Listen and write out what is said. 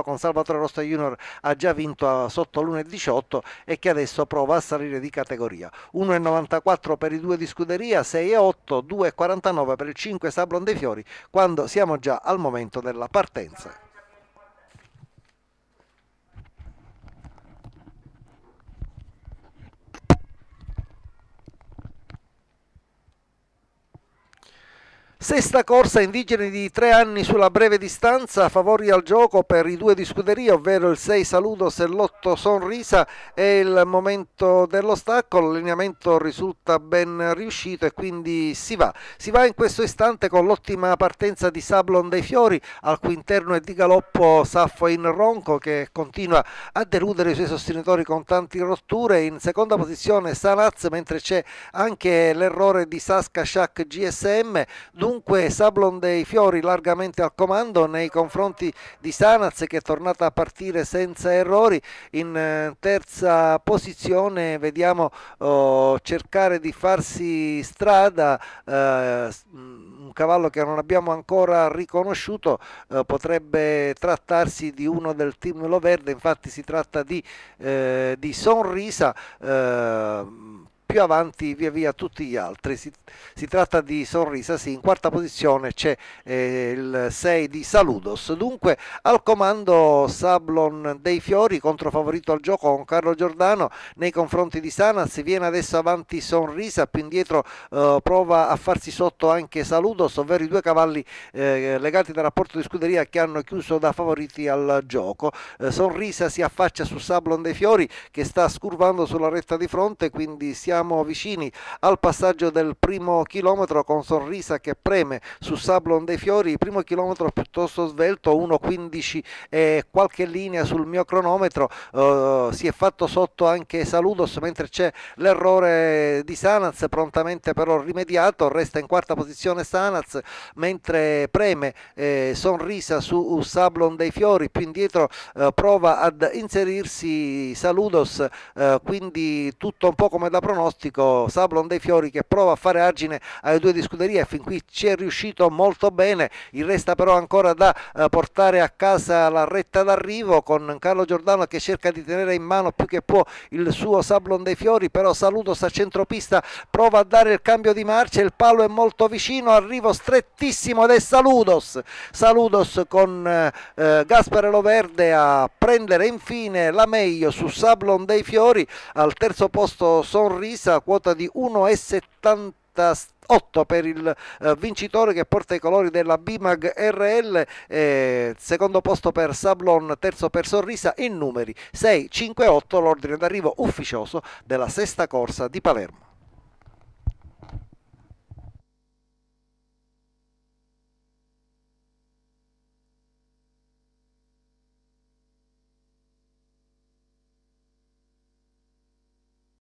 con Salvatore Rosta Junior ha già vinto eh, sotto l'1,18 e che adesso prova a salire di categoria 1,94 per i due di scuderia 6,8 2,49 per il 5 Sablon dei Fiori quando siamo già al momento della partenza Sesta corsa indigeni di tre anni sulla breve distanza, favori al gioco per i due di scuderia, ovvero il 6 saluto e l'8 Sonrisa. È il momento dello stacco, l'allineamento risulta ben riuscito e quindi si va. Si va in questo istante con l'ottima partenza di Sablon dei Fiori, al cui interno è di galoppo Saffo in Ronco che continua a deludere i suoi sostenitori con tante rotture. In seconda posizione Sanaz, mentre c'è anche l'errore di Sasca Shack GSM. Dunque Dunque Sablon dei Fiori largamente al comando nei confronti di Sanaz che è tornata a partire senza errori. In eh, terza posizione vediamo oh, cercare di farsi strada eh, un cavallo che non abbiamo ancora riconosciuto, eh, potrebbe trattarsi di uno del team Lo Verde, infatti si tratta di, eh, di Sonrisa eh, più avanti via via tutti gli altri. Si, si tratta di Sorrisa, sì, in quarta posizione c'è eh, il 6 di Saludos. Dunque al comando Sablon dei Fiori, controfavorito al gioco con Carlo Giordano nei confronti di Sanaz, viene adesso avanti Sorrisa, più indietro eh, prova a farsi sotto anche Saludos, ovvero i due cavalli eh, legati dal rapporto di scuderia che hanno chiuso da favoriti al gioco. Eh, Sorrisa si affaccia su Sablon dei Fiori che sta scurvando sulla retta di fronte, quindi siamo siamo vicini al passaggio del primo chilometro con Sorrisa che preme su Sablon dei Fiori, primo chilometro piuttosto svelto, 1.15 e qualche linea sul mio cronometro, eh, si è fatto sotto anche Saludos mentre c'è l'errore di Sanaz, prontamente però rimediato, resta in quarta posizione Sanaz mentre preme eh, Sonrisa su Sablon dei Fiori, più indietro eh, prova ad inserirsi Saludos, eh, quindi tutto un po' come da pronostica pronostico Sablon dei Fiori che prova a fare argine alle due di scuderia e fin qui ci è riuscito molto bene, il resta però ancora da eh, portare a casa la retta d'arrivo con Carlo Giordano che cerca di tenere in mano più che può il suo Sablon dei Fiori, però Saluto sta centropista, prova a dare il cambio di marcia, il palo è molto vicino, arrivo strettissimo ed è Saludos, Saludos con eh, eh Gaspare Loverde a prendere infine la meglio su Sablon dei Fiori, al terzo posto Sonrisi Pisa, quota di 1,78 per il eh, vincitore che porta i colori della Bimag RL, eh, secondo posto per Sablon, terzo per Sorrisa in numeri 6-5-8 l'ordine d'arrivo ufficioso della sesta corsa di Palermo.